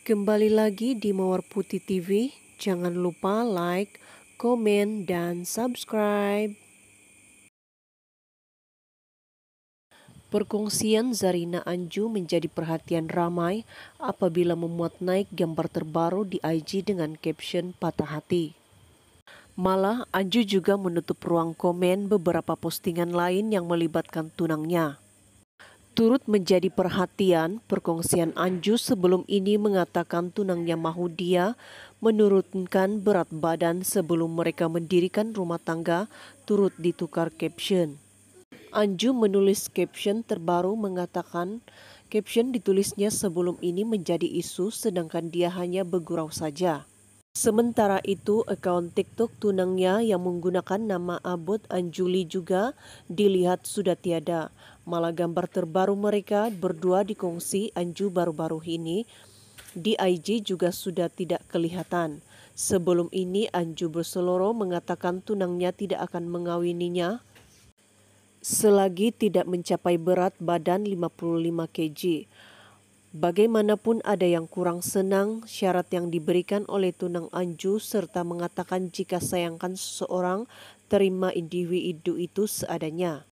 Kembali lagi di Mawar Putih TV. Jangan lupa like, komen, dan subscribe. Perkongsian Zarina Anju menjadi perhatian ramai apabila memuat naik gambar terbaru di IG dengan caption patah hati. Malah, Anju juga menutup ruang komen beberapa postingan lain yang melibatkan tunangnya. Turut menjadi perhatian, perkongsian Anju sebelum ini mengatakan tunangnya Mahudia menurunkan berat badan sebelum mereka mendirikan rumah tangga turut ditukar caption. Anju menulis caption terbaru mengatakan caption ditulisnya sebelum ini menjadi isu sedangkan dia hanya bergurau saja. Sementara itu, akun TikTok tunangnya yang menggunakan nama Abud Anjuli juga dilihat sudah tiada. Malah gambar terbaru mereka berdua dikongsi Anju baru-baru ini di IG juga sudah tidak kelihatan. Sebelum ini Anju Berseloro mengatakan tunangnya tidak akan mengawininya selagi tidak mencapai berat badan 55 kg. Bagaimanapun ada yang kurang senang syarat yang diberikan oleh tunang Anju serta mengatakan jika sayangkan seseorang terima individu itu seadanya.